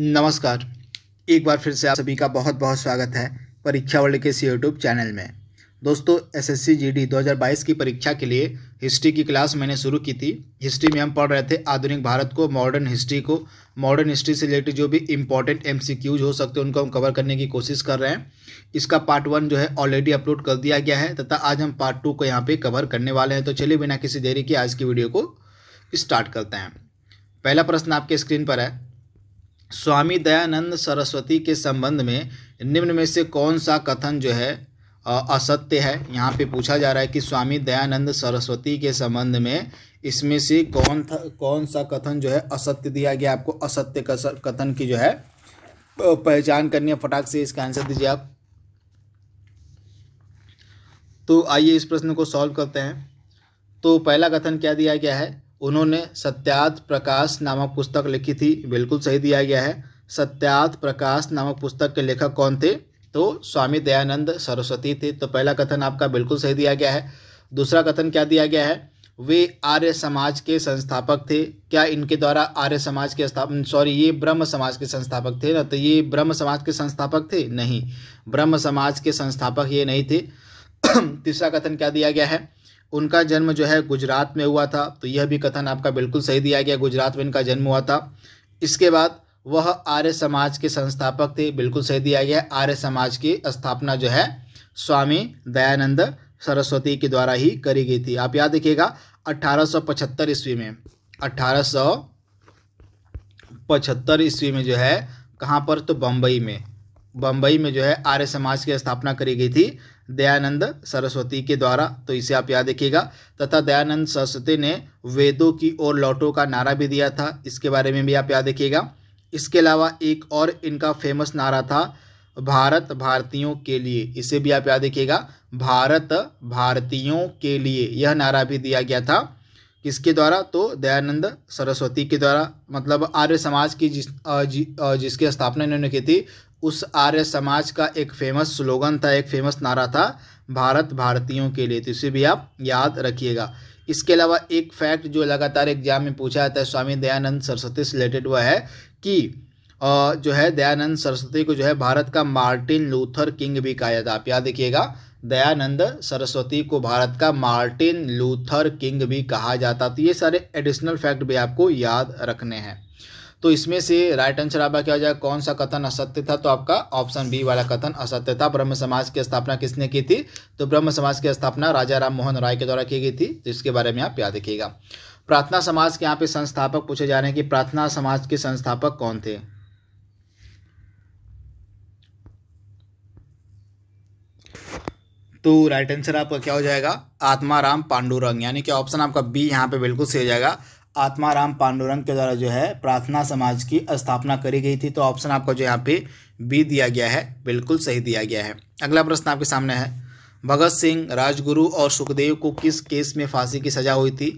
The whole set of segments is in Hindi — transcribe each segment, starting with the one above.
नमस्कार एक बार फिर से आप सभी का बहुत बहुत स्वागत है परीक्षा वर्ल्ड के सी यूट्यूब चैनल में दोस्तों एसएससी जीडी 2022 की परीक्षा के लिए हिस्ट्री की क्लास मैंने शुरू की थी हिस्ट्री में हम पढ़ रहे थे आधुनिक भारत को मॉडर्न हिस्ट्री को मॉडर्न हिस्ट्री से रिलेटेड जो भी इंपॉर्टेंट एम हो सकते हैं उनको हम कवर करने की कोशिश कर रहे हैं इसका पार्ट वन जो है ऑलरेडी अपलोड कर दिया गया है तथा आज हम पार्ट टू को यहाँ पर कवर करने वाले हैं तो चलिए बिना किसी देरी के आज की वीडियो को स्टार्ट करते हैं पहला प्रश्न आपके स्क्रीन पर है स्वामी दयानंद सरस्वती के संबंध में निम्न में से कौन सा कथन जो है असत्य है यहाँ पे पूछा जा रहा है कि स्वामी दयानंद सरस्वती के संबंध में इसमें से कौन था कौन सा कथन जो है असत्य दिया गया आपको असत्य कथन की जो है पहचान करनी है फटाक से इसका आंसर दीजिए आप तो आइए इस प्रश्न को सॉल्व करते हैं तो पहला कथन क्या दिया गया है उन्होंने सत्यात प्रकाश नामक पुस्तक लिखी थी बिल्कुल सही दिया गया है सत्यात प्रकाश नामक पुस्तक के लेखक कौन थे तो स्वामी दयानंद सरस्वती थे तो पहला कथन आपका बिल्कुल सही दिया गया है दूसरा कथन क्या दिया गया है वे आर्य समाज के संस्थापक थे क्या इनके द्वारा आर्य समाज के स्थापन सॉरी ये ब्रह्म समाज के संस्थापक थे ना तो ये ब्रह्म समाज के संस्थापक थे नहीं ब्रह्म समाज के संस्थापक ये नहीं थे तीसरा कथन क्या दिया गया है उनका जन्म जो है गुजरात में हुआ था तो यह भी कथन आपका बिल्कुल सही दिया गया गुजरात में इनका जन्म हुआ था इसके बाद वह आर्य समाज के संस्थापक थे बिल्कुल सही दिया गया आर्य समाज की स्थापना जो है स्वामी दयानंद सरस्वती के द्वारा ही करी गई थी आप याद रखिएगा 1875 ईस्वी में 1875 ईस्वी में जो है कहाँ पर तो बम्बई में बम्बई में जो है आर्य समाज की स्थापना करी गई थी दयानंद सरस्वती के द्वारा तो इसे आप याद रखिएगा तथा दयानंद सरस्वती ने वेदों की ओर लौटो का नारा भी दिया था इसके बारे में भी आप याद रखिएगा इसके अलावा एक और इनका फेमस नारा था भारत भारतीयों के लिए इसे भी आप याद रखिएगा भारत भारतीयों के लिए यह नारा भी दिया गया था किसके द्वारा तो दयानंद सरस्वती के द्वारा मतलब आर्य समाज की जिस जिसकी स्थापना इन्होंने की थी उस आर्य समाज का एक फेमस स्लोगन था एक फेमस नारा था भारत भारतीयों के लिए तो इसे भी आप याद रखिएगा इसके अलावा एक फैक्ट जो लगातार एग्जाम में पूछा जाता है स्वामी दयानंद सरस्वती से रिलेटेड वह है कि जो है दयानंद सरस्वती को जो है भारत का मार्टिन लूथर किंग भी कहा जाता है आप याद देखिएगा दयानंद सरस्वती को भारत का मार्टिन लूथर किंग भी कहा जाता तो ये सारे एडिशनल फैक्ट भी आपको याद रखने हैं तो इसमें से राइट आंसर आपका क्या हो जाएगा कौन सा कथन असत्य था तो आपका ऑप्शन बी वाला कथन असत्य था ब्रह्म समाज की स्थापना किसने की थी तो ब्रह्म समाज की स्थापना राजा राम मोहन राय के द्वारा की गई थी तो इसके बारे में आप याद रखिएगा प्रार्थना समाज के यहाँ पे संस्थापक पूछे जा रहे हैं कि प्रार्थना समाज के संस्थापक कौन थे तो राइट आंसर आपका क्या हो जाएगा आत्माराम पांडुरंग यानी कि ऑप्शन आपका बी यहाँ पे बिल्कुल सही हो जाएगा आत्माराम पांडुरंग के द्वारा जो है प्रार्थना समाज की स्थापना करी गई थी तो ऑप्शन आपको जो यहाँ पे बी दिया गया है बिल्कुल सही दिया गया है अगला प्रश्न आपके सामने है भगत सिंह राजगुरु और सुखदेव को किस केस में फांसी की सजा हुई थी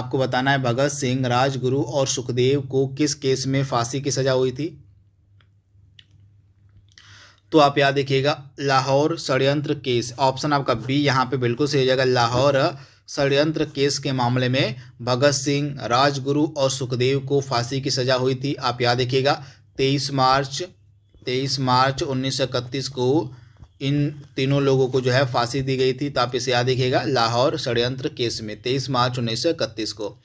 आपको बताना है भगत सिंह राजगुरु और सुखदेव को किस केस में फांसी की सजा हुई थी तो आप याद देखिएगा लाहौर षडयंत्र केस ऑप्शन आपका बी यहाँ पे बिल्कुल सही हो जाएगा लाहौर षडयंत्र केस के मामले में भगत सिंह राजगुरु और सुखदेव को फांसी की सजा हुई थी आप याद देखिएगा तेईस मार्च तेईस मार्च उन्नीस को इन तीनों लोगों को जो है फांसी दी गई थी तो आप इसे याद देखिएगा लाहौर षडयंत्र केस में तेईस मार्च उन्नीस को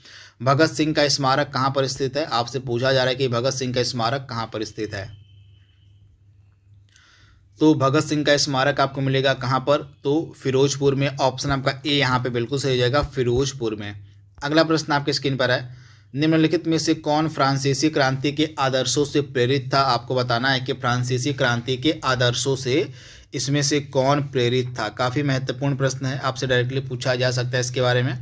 भगत सिंह का स्मारक कहाँ पर स्थित है आपसे पूछा जा रहा है कि भगत सिंह का स्मारक कहाँ पर स्थित है तो भगत सिंह का स्मारक आपको मिलेगा कहाँ पर तो फिरोजपुर में ऑप्शन आपका ए यहाँ पे बिल्कुल सही हो जाएगा फिरोजपुर में अगला प्रश्न आपके स्क्रीन पर है निम्नलिखित में से कौन फ्रांसीसी क्रांति के आदर्शों से प्रेरित था आपको बताना है कि फ्रांसीसी क्रांति के आदर्शों से इसमें से कौन प्रेरित था काफ़ी महत्वपूर्ण प्रश्न है आपसे डायरेक्टली पूछा जा सकता है इसके बारे में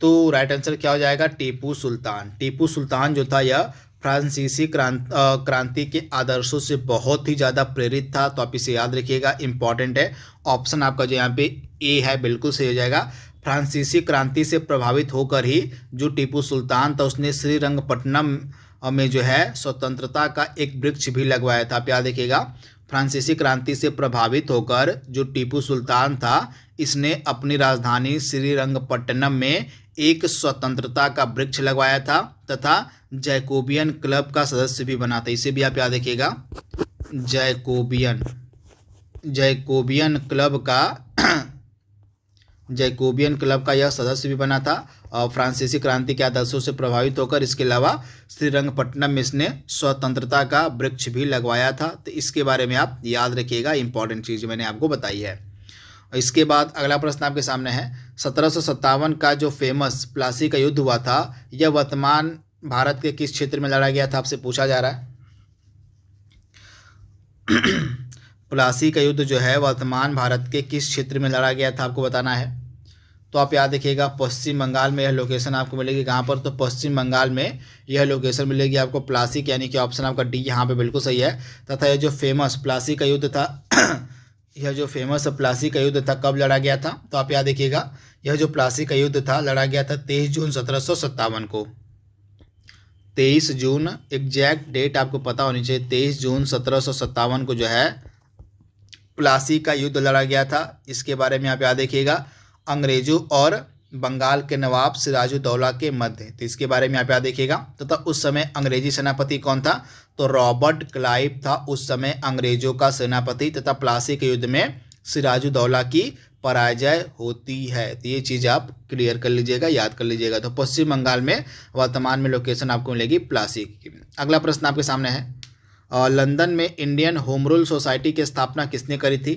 तो राइट आंसर क्या हो जाएगा टीपू सुल्तान टीपू सुल्तान जो था यह फ्रांसीसी क्रांत क्रांति के आदर्शों से बहुत ही ज़्यादा प्रेरित था तो आप इसे याद रखिएगा इम्पॉर्टेंट है ऑप्शन आपका जो यहाँ पे ए है बिल्कुल सही हो जाएगा फ्रांसीसी क्रांति से प्रभावित होकर ही जो टीपू सुल्तान था उसने श्रीरंगपट्टनम में जो है स्वतंत्रता का एक वृक्ष भी लगवाया था आप याद रखिएगा फ्रांसीसी क्रांति से प्रभावित होकर जो टीपू सुल्तान था इसने अपनी राजधानी श्रीरंगपट्टनम में एक स्वतंत्रता का वृक्ष लगवाया था तथा जैकोबियन क्लब का सदस्य भी बना था इसे भी आप याद रखिएगा जैकोबियन जैकोबियन क्लब का जैकोबियन क्लब का यह सदस्य भी बना था और फ्रांसीसी क्रांति के आदर्शों से प्रभावित होकर इसके अलावा श्रीरंगपट्टनम में इसने स्वतंत्रता का वृक्ष भी लगवाया था तो इसके बारे में आप याद रखिएगा इंपॉर्टेंट चीज़ मैंने आपको बताई है इसके बाद अगला प्रश्न आपके सामने है सत्रह का जो फेमस प्लासी का युद्ध हुआ था यह वर्तमान भारत के किस क्षेत्र में लड़ा गया था आपसे पूछा जा रहा है प्लासी का युद्ध जो है वर्तमान भारत के किस क्षेत्र में लड़ा गया था आपको बताना है तो आप याद देखिएगा पश्चिम बंगाल में यह लोकेशन आपको मिलेगी कहाँ पर तो पश्चिम बंगाल में यह लोकेशन मिलेगी आपको प्लासिक यानी कि ऑप्शन आपका डी यहाँ पे बिल्कुल सही है तथा यह जो फेमस प्लासी का युद्ध था यह जो फेमस प्लासी का युद्ध था कब लड़ा गया था तो आप याद देखिएगा यह जो प्लासी का युद्ध था लड़ा गया था तेईस जून सत्रह को तेईस जून एग्जैक्ट डेट आपको पता होनी चाहिए तेईस जून सत्रह को जो है प्लासी का युद्ध लड़ा गया था इसके बारे में आप याद देखिएगा अंग्रेजों और बंगाल के नवाब सिराजुद्दौला के मध्य तो इसके बारे में आप याद देखिएगा तथा तो, तो उस समय अंग्रेजी सेनापति कौन था तो रॉबर्ट क्लाइव था उस समय अंग्रेजों का सेनापति तथा प्लासी के युद्ध में सिराजुद्दौला की पराजय होती है तो ये चीज़ आप क्लियर कर लीजिएगा याद कर लीजिएगा तो पश्चिम बंगाल में वर्तमान में लोकेशन आपको मिलेगी प्लासी की अगला प्रश्न आपके सामने है लंदन में इंडियन होम रूल सोसाइटी की स्थापना किसने करी थी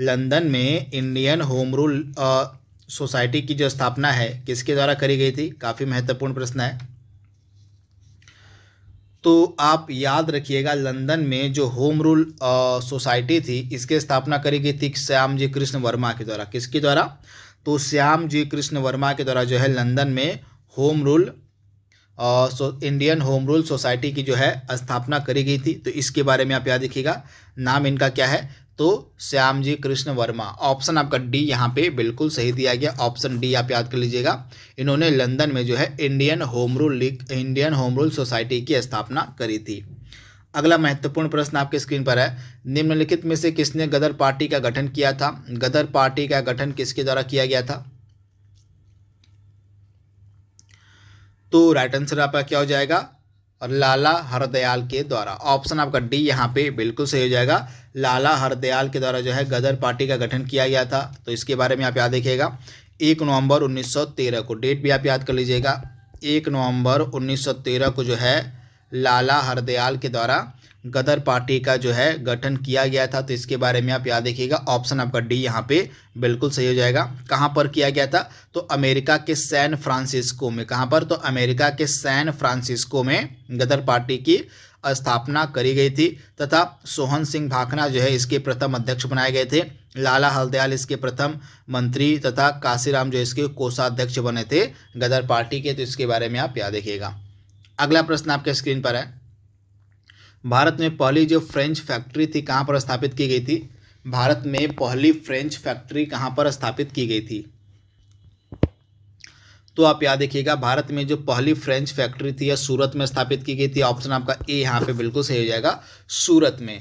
लंदन में इंडियन होम रूल सोसाइटी की जो स्थापना है किसके द्वारा करी गई थी काफ़ी महत्वपूर्ण प्रश्न है तो आप याद रखिएगा लंदन में जो होम रूल सोसाइटी थी इसकी स्थापना करी गई थी श्याम जी कृष्ण वर्मा के द्वारा किसके द्वारा तो श्याम जी कृष्ण वर्मा के द्वारा जो है लंदन में home rule Indian home rule society की जो है स्थापना करी गई थी तो इसके बारे में आप याद रखिएगा नाम इनका क्या है तो श्याम जी कृष्ण वर्मा ऑप्शन आपका डी यहाँ पे बिल्कुल सही दिया गया ऑप्शन डी आप याद कर लीजिएगा इन्होंने लंदन में जो है Indian home rule league Indian home rule society की स्थापना करी थी अगला महत्वपूर्ण प्रश्न आपके स्क्रीन पर है निम्नलिखित में से किसने गदर पार्टी का गठन किया था गदर पार्टी का गठन किसके द्वारा किया गया था तो राइट आंसर आपका क्या हो जाएगा और लाला हरदयाल के द्वारा ऑप्शन आपका डी यहाँ पे बिल्कुल सही हो जाएगा लाला हरदयाल के द्वारा जो है गदर पार्टी का गठन किया गया था तो इसके बारे में आप याद देखिएगा एक नवंबर 1913 को डेट भी आप याद कर लीजिएगा एक नवंबर 1913 को जो है लाला हरदयाल के द्वारा गदर पार्टी का जो है गठन किया गया था तो इसके बारे में आप याद देखिएगा ऑप्शन आपका डी यहाँ पे बिल्कुल सही हो जाएगा कहाँ पर किया गया था तो अमेरिका के सैन फ्रांसिस्को में कहाँ पर तो अमेरिका के सैन फ्रांसिस्को में गदर पार्टी की स्थापना करी गई थी तथा सोहन सिंह भाखना जो है इसके प्रथम अध्यक्ष बनाए गए थे लाला हल्दयाल इसके प्रथम मंत्री तथा काशीराम जो इसके कोषाध्यक्ष बने थे गदर पार्टी के तो इसके बारे में आप याद देखिएगा अगला प्रश्न आपके स्क्रीन पर है भारत में पहली जो फ्रेंच फैक्ट्री थी कहाँ पर स्थापित की गई थी भारत में पहली फ्रेंच फैक्ट्री कहाँ पर स्थापित की गई थी तो आप याद देखिएगा भारत में जो पहली फ्रेंच फैक्ट्री थी या सूरत में स्थापित की गई थी ऑप्शन आपका ए यहाँ पे बिल्कुल सही हो जाएगा सूरत में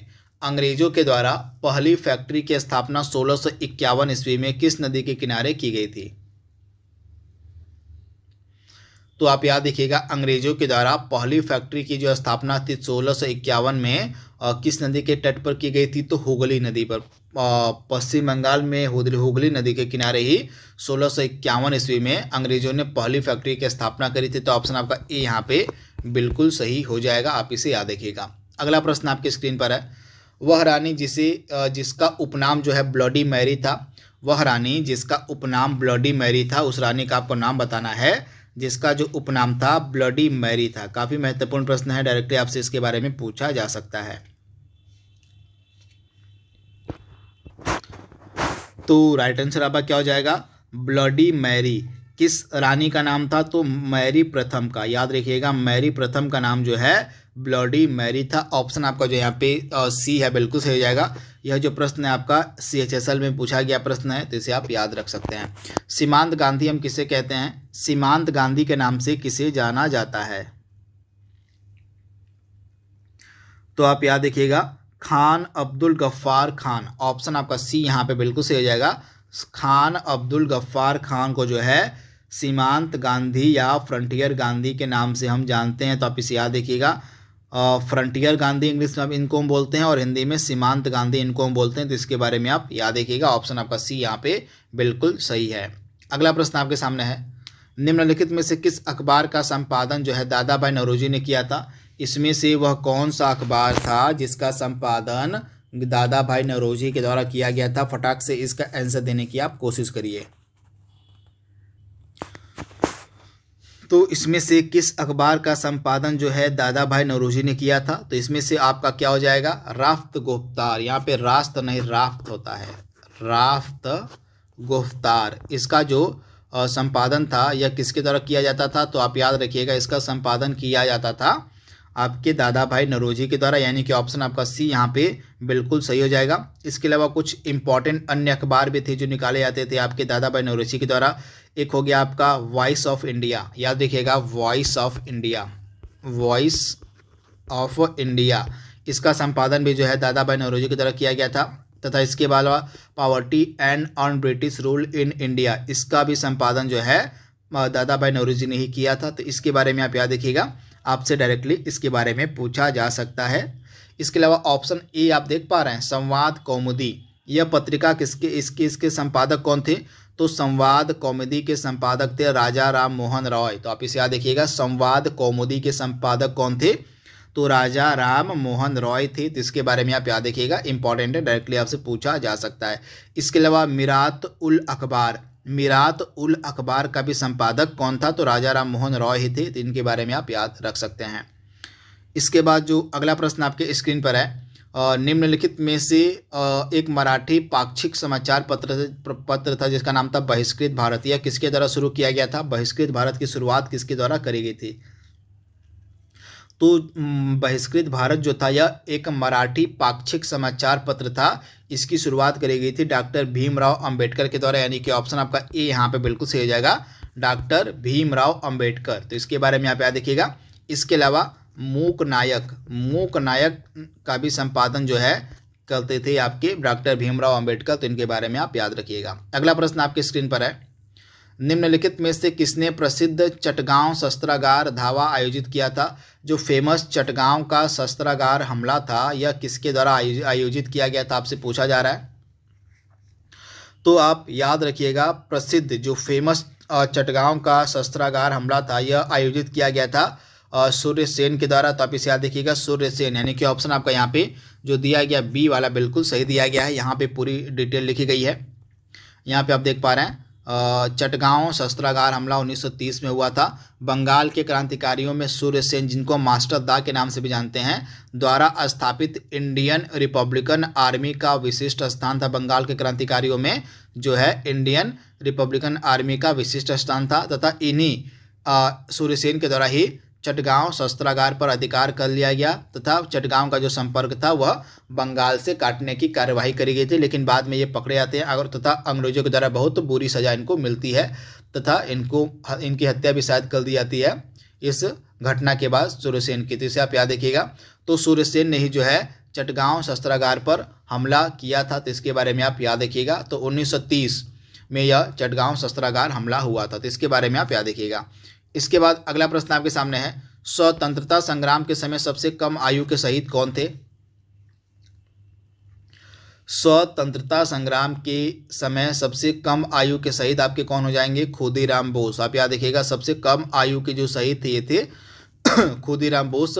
अंग्रेजों के द्वारा पहली फैक्ट्री की स्थापना सोलह ईस्वी में किस नदी के किनारे की गई थी तो आप याद देखिएगा अंग्रेजों के द्वारा पहली फैक्ट्री की जो स्थापना थी सोलह में किस नदी के तट पर की गई थी तो हुगली नदी पर पश्चिम बंगाल में हुगली नदी के किनारे ही सोलह सौ इक्यावन ईस्वी में अंग्रेजों ने पहली फैक्ट्री की स्थापना करी थी तो ऑप्शन आपका ए यहाँ पे बिल्कुल सही हो जाएगा आप इसे याद देखिएगा अगला प्रश्न आपकी स्क्रीन पर है वह रानी जिसे जिसका उपनाम जो है ब्लडी मैरी था वह रानी जिसका उपनाम ब्लडी मैरी था उस रानी का आपको नाम बताना है जिसका जो उपनाम था ब्लडी मैरी था काफ़ी महत्वपूर्ण प्रश्न है डायरेक्टली आपसे इसके बारे में पूछा जा सकता है तो राइट आंसर आपका क्या हो जाएगा ब्लडी मैरी किस रानी का नाम था तो मैरी प्रथम का याद रखिएगा मैरी प्रथम का नाम जो है ब्लडी मैरी था ऑप्शन आपका जो यहाँ पे सी है बिल्कुल सही हो जाएगा यह जो प्रश्न है आपका सी एच एस एल में पूछा गया प्रश्न है तो इसे आप याद रख सकते हैं सीमांत गांधी हम किसे कहते हैं सीमांत गांधी के नाम से किसे जाना जाता है तो आप याद देखिएगा खान अब्दुल गफ्फार खान ऑप्शन आपका सी यहां पे बिल्कुल सही हो जाएगा खान अब्दुल गफ्फार खान को जो है सीमांत गांधी या फ्रंटियर गांधी के नाम से हम जानते हैं तो आप इसे याद देखिएगा फ्रंटियर गांधी इंग्लिश में आप इनको हम बोलते हैं और हिंदी में सीमांत गांधी इनको हम बोलते हैं तो इसके बारे में आप याद देखिएगा ऑप्शन आपका सी यहाँ पे बिल्कुल सही है अगला प्रश्न आपके सामने है निम्नलिखित में से किस अखबार का संपादन जो है दादा भाई नरोजी ने किया था इसमें से वह कौन सा अखबार था जिसका संपादन दादा भाई नरोजी के द्वारा किया गया था फटाक से इसका आंसर देने की आप कोशिश करिए तो इसमें से किस अखबार का संपादन जो है दादा भाई नरोजी ने किया था तो इसमें से आपका क्या हो जाएगा राफ्त गुफ्तार यहाँ पे रास्त नहीं राफ्त होता है राफ्त गुफ्तार इसका जो संपादन था या किसके द्वारा किया जाता था तो आप याद रखिएगा इसका संपादन किया जाता था आपके दादा भाई नरोजी के द्वारा यानी कि ऑप्शन आपका सी यहाँ पे बिल्कुल सही हो जाएगा इसके अलावा कुछ इंपॉर्टेंट अन्य अखबार भी थे जो निकाले जाते थे आपके दादा भाई नरोजी के द्वारा एक हो गया आपका वॉइस ऑफ इंडिया याद रखिएगा voice of India voice of India इसका संपादन भी जो है दादा भाई नरोजी के द्वारा किया गया था तथा इसके अलावा poverty and on British rule in India इसका भी संपादन जो है दादा भाई जी ने ही किया था तो इसके बारे में आप याद देखिएगा आपसे डायरेक्टली इसके बारे में पूछा जा सकता है इसके अलावा ऑप्शन ए आप देख पा रहे हैं संवाद कौमुदी यह पत्रिका किसके इसके इसके संपादक कौन थे तो संवाद कौमुदी के संपादक थे राजा राम मोहन रॉय तो आप इसे याद देखिएगा संवाद कौमुदी के संपादक कौन थे तो राजा राम मोहन रॉय थे तो इसके बारे में आप याद देखिएगा इंपॉर्टेंट है डायरेक्टली आपसे पूछा जा सकता है इसके अलावा मिरात उल अखबार मिरात उल अखबार का भी संपादक कौन था तो राजा राम मोहन रॉय ही थे तो इनके बारे में आप याद रख सकते हैं इसके बाद जो अगला प्रश्न आपके स्क्रीन पर है निम्नलिखित में से एक मराठी पाक्षिक समाचार पत्र पत्र था जिसका नाम था बहिष्कृत भारतीय किसके द्वारा शुरू किया गया था बहिष्कृत भारत की शुरुआत किसके द्वारा करी गई थी तो बहिष्कृत भारत जो था यह एक मराठी पाक्षिक समाचार पत्र था इसकी शुरुआत करी गई थी डॉक्टर भीमराव अंबेडकर के द्वारा यानी कि ऑप्शन आपका ए यहाँ पे बिल्कुल सही हो जाएगा डॉक्टर भीमराव अंबेडकर तो इसके बारे में यहाँ पे याद देखिएगा इसके अलावा मूक नायक मूक नायक का भी संपादन जो है करते थे आपके डॉक्टर भीमराव अम्बेडकर तो इनके बारे में आप याद रखिएगा अगला प्रश्न आपके स्क्रीन पर है निम्नलिखित में से किसने प्रसिद्ध चटगांव शस्त्रागार धावा आयोजित किया था जो फेमस चटगांव का शस्त्रागार हमला था यह किसके द्वारा आयोजित किया गया था आपसे पूछा जा रहा है तो आप याद रखिएगा प्रसिद्ध जो फेमस चटगांव का शस्त्रागार हमला था यह आयोजित किया गया था सूर्य सेन के द्वारा तो आप इसे याद देखिएगा सूर्य सेन यानी कि ऑप्शन आपका यहाँ पे जो दिया गया बी वाला बिल्कुल सही दिया गया है यहाँ पे पूरी डिटेल लिखी गई है यहाँ पे आप देख पा रहे हैं चटगांव शस्त्रागार हमला 1930 में हुआ था बंगाल के क्रांतिकारियों में सूर्य सेन जिनको मास्टर दा के नाम से भी जानते हैं द्वारा स्थापित इंडियन रिपब्लिकन आर्मी का विशिष्ट स्थान था बंगाल के क्रांतिकारियों में जो है इंडियन रिपब्लिकन आर्मी का विशिष्ट स्थान था तथा इन्हीं सूर्यसेन के द्वारा ही चटगांव शस्त्रागार पर अधिकार कर लिया गया तथा चटगांव का जो संपर्क था वह बंगाल से काटने की कार्यवाही करी गई थी लेकिन बाद में ये पकड़े जाते हैं अगर तथा अंग्रेजों के द्वारा बहुत बुरी सजा इनको मिलती है तथा इनको इनकी हत्या भी शायद कर दी जाती है इस घटना के बाद सूर्यसेन की तो इसे आप याद देखिएगा तो सूर्यसेन ने ही जो है चटगांव शस्त्रागार पर हमला किया था तो इसके बारे में आप याद देखिएगा तो 1930 में यह चटगांव शस्त्रागार हमला हुआ था तो इसके बारे में आप याद देखिएगा इसके बाद अगला प्रश्न आपके सामने है स्वतंत्रता संग्राम के समय सबसे कम आयु के शहीद कौन थे स्वतंत्रता संग्राम के समय सबसे कम आयु के शहीद आपके कौन हो जाएंगे खुदीराम बोस आप याद देखिएगा सबसे कम आयु के जो शहीद थे ये थे खुदीराम बोस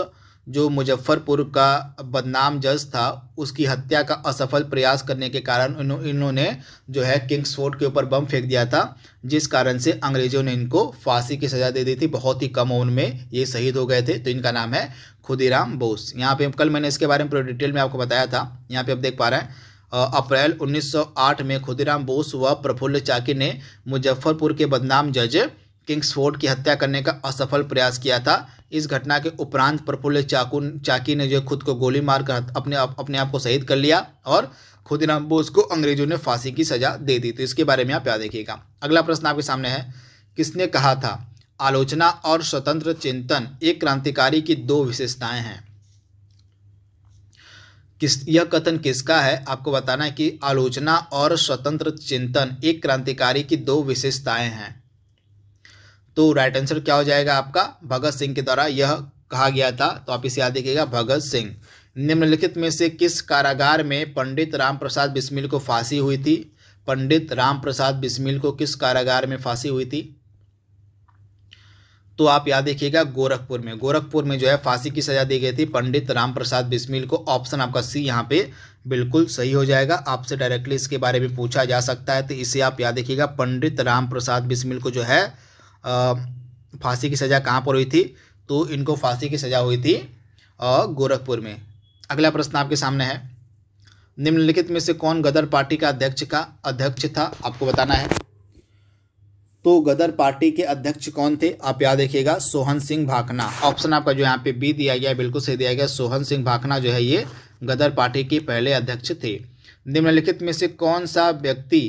जो मुजफ्फरपुर का बदनाम जज था उसकी हत्या का असफल प्रयास करने के कारण इन्होंने जो है किंग्स फोर्ट के ऊपर बम फेंक दिया था जिस कारण से अंग्रेजों ने इनको फांसी की सज़ा दे दी थी बहुत ही कम उम्र में ये शहीद हो गए थे तो इनका नाम है खुदीराम बोस यहाँ पे कल मैंने इसके बारे में पूरे डिटेल में आपको बताया था यहाँ पे आप देख पा रहे हैं अप्रैल 1908 में खुदीराम बोस व प्रफुल्ल चाकी ने मुजफ्फरपुर के बदनाम जज किंग्स फोर्ट की हत्या करने का असफल प्रयास किया था इस घटना के उपरांत प्रफुल्ल चाकू चाकी ने जो खुद को गोली मारकर अपने आप अपने आप को शहीद कर लिया और खुदीराम बोस को अंग्रेजों ने फांसी की सजा दे दी तो इसके बारे में आप याद देखिएगा अगला प्रश्न आपके सामने है किसने कहा था आलोचना और स्वतंत्र चिंतन एक क्रांतिकारी की दो विशेषताएं हैं किस यह कथन किसका है आपको बताना है कि आलोचना और स्वतंत्र चिंतन एक क्रांतिकारी की दो विशेषताएं हैं तो राइट आंसर क्या हो जाएगा आपका भगत सिंह के द्वारा यह कहा गया था तो आप इसे याद देखिएगा भगत सिंह निम्नलिखित में से किस कारागार में पंडित राम प्रसाद बिस्मिल को फांसी हुई थी पंडित राम प्रसाद बिस्मिल को किस कारागार में फांसी हुई थी तो आप याद देखिएगा गोरखपुर में गोरखपुर में जो है फांसी की सजा दी गई थी पंडित राम प्रसाद बिस्मिल को ऑप्शन आपका सी यहाँ पे बिल्कुल सही हो जाएगा आपसे डायरेक्टली इसके बारे में पूछा जा सकता है तो इसे आप याद देखिएगा पंडित राम प्रसाद बिस्मिल को जो है फांसी की सज़ा कहाँ पर हुई थी तो इनको फांसी की सज़ा हुई थी गोरखपुर में अगला प्रश्न आपके सामने है निम्नलिखित में से कौन गदर पार्टी का अध्यक्ष का अध्यक्ष था आपको बताना है तो गदर पार्टी के अध्यक्ष कौन थे आप याद रखिएगा सोहन सिंह भाखना ऑप्शन आपका जो यहाँ पे बी दिया गया बिल्कुल सही दिया गया सोहन सिंह भाखना जो है ये गदर पार्टी के पहले अध्यक्ष थे निम्नलिखित में से कौन सा व्यक्ति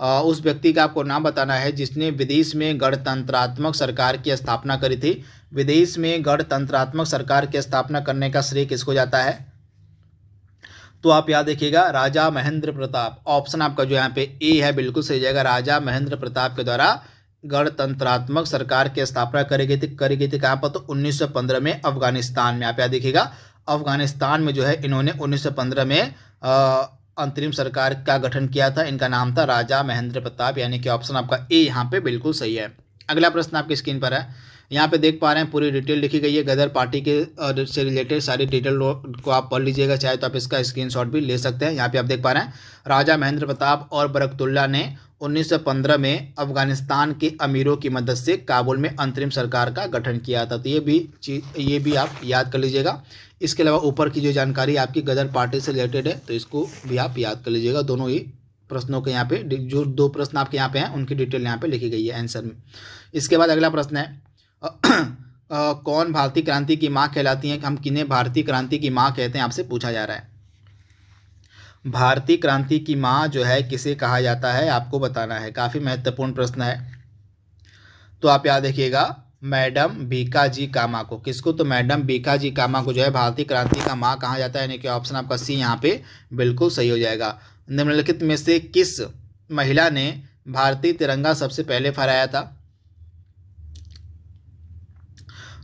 उस व्यक्ति का आपको नाम बताना है जिसने विदेश में गणतंत्रात्मक सरकार की स्थापना करी थी विदेश में गणतंत्रात्मक सरकार की स्थापना करने का श्रेय किसको जाता है तो आप याद देखिएगा राजा महेंद्र प्रताप ऑप्शन आपका जो यहाँ पे ए है बिल्कुल सही जाएगा राजा महेंद्र प्रताप के द्वारा गणतंत्रात्मक सरकार की स्थापना करी गई थी करी गई थी कहाँ पर तो 1915 में अफगानिस्तान में आप याद देखिएगा अफगानिस्तान में जो है इन्होंने 1915 में अंतरिम सरकार का गठन किया था इनका नाम था राजा महेंद्र प्रताप यानी कि ऑप्शन आपका ए यहाँ पे बिल्कुल सही है अगला प्रश्न आपकी स्क्रीन पर है यहाँ पे देख पा रहे हैं पूरी डिटेल लिखी गई है गदर पार्टी के से रिलेटेड सारी डिटेल को आप पढ़ लीजिएगा चाहे तो आप इसका स्क्रीनशॉट भी ले सकते हैं यहाँ पे आप देख पा रहे हैं राजा महेंद्र प्रताप और बरकतुल्ला ने 1915 में अफगानिस्तान के अमीरों की मदद से काबुल में अंतरिम सरकार का गठन किया था तो ये भी चीज ये भी आप याद कर लीजिएगा इसके अलावा ऊपर की जो जानकारी आपकी गदर पार्टी से रिलेटेड है तो इसको भी आप याद कर लीजिएगा दोनों ही प्रश्नों के यहाँ पे जो दो प्रश्न आपके यहाँ पे हैं उनकी डिटेल यहाँ पे लिखी गई है आंसर में इसके बाद अगला प्रश्न है आ, आ, कौन भारतीय क्रांति की माँ कहलाती हैं हम किन्हें भारतीय क्रांति की माँ कहते हैं आपसे पूछा जा रहा है भारतीय क्रांति की माँ जो है किसे कहा जाता है आपको बताना है काफ़ी महत्वपूर्ण प्रश्न है तो आप याद रखिएगा मैडम बीकाजी कामा को किसको तो मैडम बीकाजी कामा को जो है भारतीय क्रांति का माँ कहा जाता है यानी कि ऑप्शन आपका सी यहाँ पे बिल्कुल सही हो जाएगा निम्नलिखित में से किस महिला ने भारतीय तिरंगा सबसे पहले फहराया था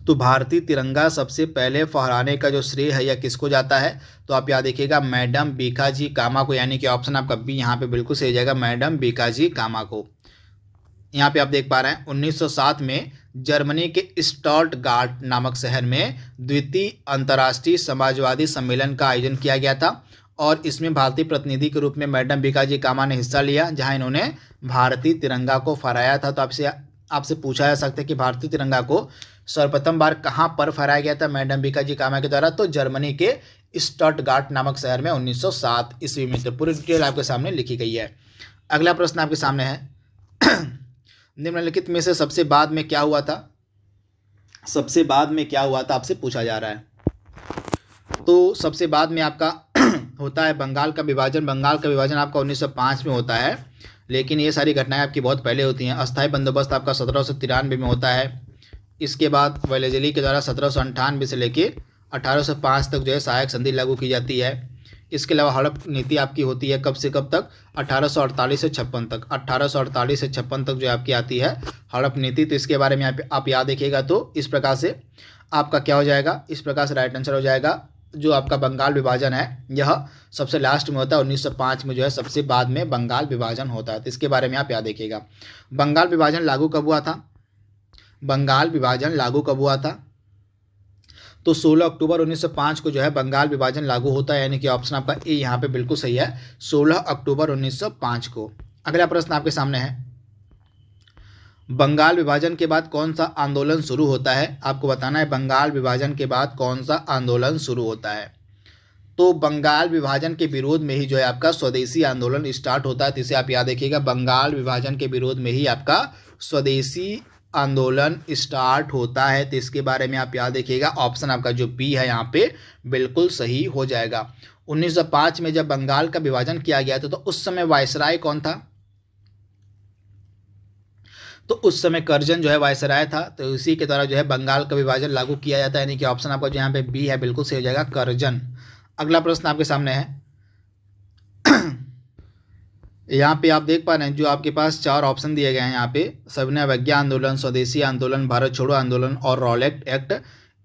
तो भारतीय तिरंगा सबसे पहले फहराने का जो श्रेय है या किसको जाता है तो आप याद देखिएगा मैडम बीकाजी कामा को यानी कि ऑप्शन आपका बी यहाँ पे बिल्कुल सही हो जाएगा मैडम बीकाजी कामा को यहाँ पे आप देख पा रहे हैं 1907 में जर्मनी के स्टॉल्ट गार्ड नामक शहर में द्वितीय अंतर्राष्ट्रीय समाजवादी सम्मेलन का आयोजन किया गया था और इसमें भारतीय प्रतिनिधि के रूप में मैडम भिकाजी कामा ने हिस्सा लिया जहां इन्होंने भारतीय तिरंगा को फहराया था तो आपसे आपसे पूछा जा सकता है कि भारतीय तिरंगा को सर्वप्रथम बार कहाँ पर फहराया गया था मैडम बिकाजी कामा के द्वारा तो जर्मनी के स्टॉट नामक शहर में 1907 ईस्वी में तो पूरी डिटेल आपके सामने लिखी गई है अगला प्रश्न आपके सामने है निम्नलिखित में से सबसे बाद में क्या हुआ था सबसे बाद में क्या हुआ था आपसे पूछा जा रहा है तो सबसे बाद में आपका होता है बंगाल का विभाजन बंगाल का विभाजन आपका 1905 में होता है लेकिन ये सारी घटनाएं आपकी बहुत पहले होती हैं अस्थायी बंदोबस्त आपका सत्रह में होता है इसके बाद वेलेजली के द्वारा सत्रह से लेकर अठारह तक जो है सहायक संधि लागू की जाती है इसके अलावा हड़प नीति आपकी होती है कब से कब तक 1848 से छप्पन तक 1848 से छप्पन तक जो आपकी आती है हड़प नीति तो इसके बारे में आप, आप याद रखिएगा तो इस प्रकार से आपका क्या हो जाएगा इस प्रकार से राइट आंसर हो जाएगा जो आपका बंगाल विभाजन है यह सबसे लास्ट में होता है 1905 में जो है सबसे बाद में बंगाल विभाजन होता है तो इसके बारे में आप याद देखिएगा बंगाल विभाजन लागू कब हुआ था बंगाल विभाजन लागू कब हुआ था तो 16 अक्टूबर 1905 को जो है बंगाल विभाजन लागू होता है यानी कि ऑप्शन आपका ए यहाँ पे बिल्कुल सही है 16 अक्टूबर 1905 को अगला प्रश्न आपके सामने है बंगाल विभाजन के बाद कौन सा आंदोलन शुरू होता है आपको बताना है बंगाल विभाजन के बाद कौन सा आंदोलन शुरू होता है तो बंगाल विभाजन के विरोध में ही जो है आपका स्वदेशी आंदोलन स्टार्ट होता है जिसे तो आप याद देखिएगा बंगाल विभाजन के विरोध में ही आपका स्वदेशी आंदोलन स्टार्ट होता है तो इसके बारे में आप याद देखिएगा ऑप्शन आपका जो बी है यहाँ पे बिल्कुल सही हो जाएगा 1905 में जब बंगाल का विभाजन किया गया था तो उस समय वायसराय कौन था तो उस समय कर्जन जो है वायसराय था तो इसी के द्वारा जो है बंगाल का विभाजन लागू किया जाता है यानी कि ऑप्शन आपका जो यहाँ पे बी है बिल्कुल सही हो जाएगा करजन अगला प्रश्न आपके सामने है यहाँ पे आप देख पा रहे हैं जो आपके पास चार ऑप्शन दिए गए हैं यहाँ पे सविनय अवज्ञा आंदोलन स्वदेशी आंदोलन भारत छोड़ो आंदोलन और रॉलेक्ट एक्ट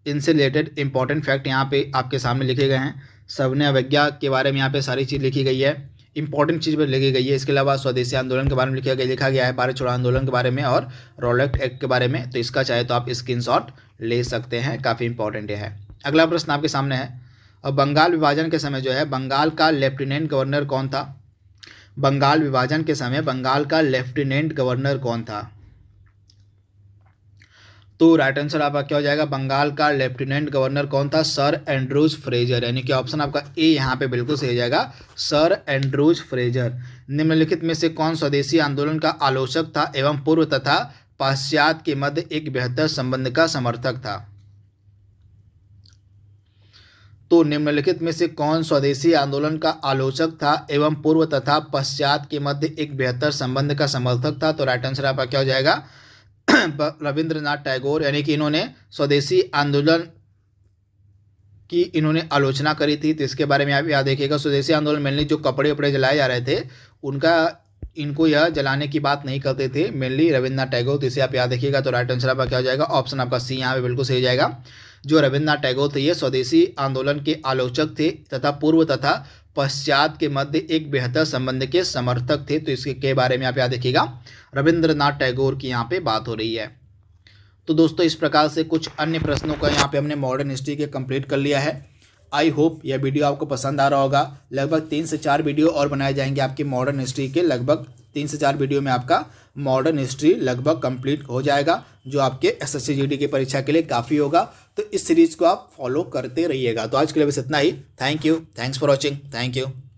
इनसे रिलेटेड इंपॉर्टेंट फैक्ट यहाँ पे आपके सामने लिखे गए हैं सविनय अवज्ञा के बारे में यहाँ पे सारी चीज़ लिखी गई है इंपॉर्टेंट चीज़ पर लिखी गई है इसके अलावा स्वदेशी आंदोलन के बारे में लिखा गया लिखा गया है भारत छोड़ो आंदोलन के बारे में और रॉलेक्ट एक्ट के बारे में तो इसका चाहे तो आप स्क्रीन ले सकते हैं काफ़ी इंपॉर्टेंट है अगला प्रश्न आपके सामने है और बंगाल विभाजन के समय जो है बंगाल का लेफ्टिनेंट गवर्नर कौन था बंगाल विभाजन के समय बंगाल का लेफ्टिनेंट गवर्नर कौन था तो राइट आंसर आपका क्या हो जाएगा बंगाल का लेफ्टिनेंट गवर्नर कौन था सर एंड्रूज फ्रेजर यानी कि ऑप्शन आपका ए यहाँ पे बिल्कुल सही हो जाएगा सर एंड्रूज फ्रेजर निम्नलिखित में से कौन स्वदेशी आंदोलन का आलोचक था एवं पूर्व तथा पाश्चात्य के मध्य एक बेहतर संबंध का समर्थक था तो निम्नलिखित में से कौन स्वदेशी आंदोलन का आलोचक था एवं पूर्व तथा पश्चात के मध्य एक बेहतर संबंध का समर्थक था तो राइट आंसर आपका क्या हो जाएगा रविंद्रनाथ टैगोर यानी कि इन्होंने स्वदेशी आंदोलन की इन्होंने आलोचना करी थी तो इसके बारे में आप याद देखिएगा स्वदेशी आंदोलन मेनली जो कपड़े उपड़े जलाए जा रहे थे उनका इनको यह जलाने की बात नहीं करते थे मेनली रविन्द्रनाथ टैगोर तो इसे आप याद देखिएगा तो राइट आंसर आपका क्या हो जाएगा ऑप्शन आपका सी यहाँ पे बिल्कुल सही जाएगा जो रविन्द्रनाथ टैगोर थे ये स्वदेशी आंदोलन के आलोचक थे तथा पूर्व तथा पश्चात के मध्य एक बेहतर संबंध के समर्थक थे तो इसके के बारे में आप याद देखिएगा रविंद्रनाथ टैगोर की यहाँ पे बात हो रही है तो दोस्तों इस प्रकार से कुछ अन्य प्रश्नों का यहाँ पे हमने मॉडर्न हिस्ट्री के कंप्लीट कर लिया है आई होप यह वीडियो आपको पसंद आ रहा होगा लगभग तीन से चार वीडियो और बनाए जाएंगे आपकी मॉडर्न हिस्ट्री के लगभग तीन से चार वीडियो में आपका मॉडर्न हिस्ट्री लगभग कंप्लीट हो जाएगा जो आपके एस एस की परीक्षा के लिए काफ़ी होगा तो इस सीरीज़ को आप फॉलो करते रहिएगा तो आज के लिए बस इतना ही thank you thanks for watching thank you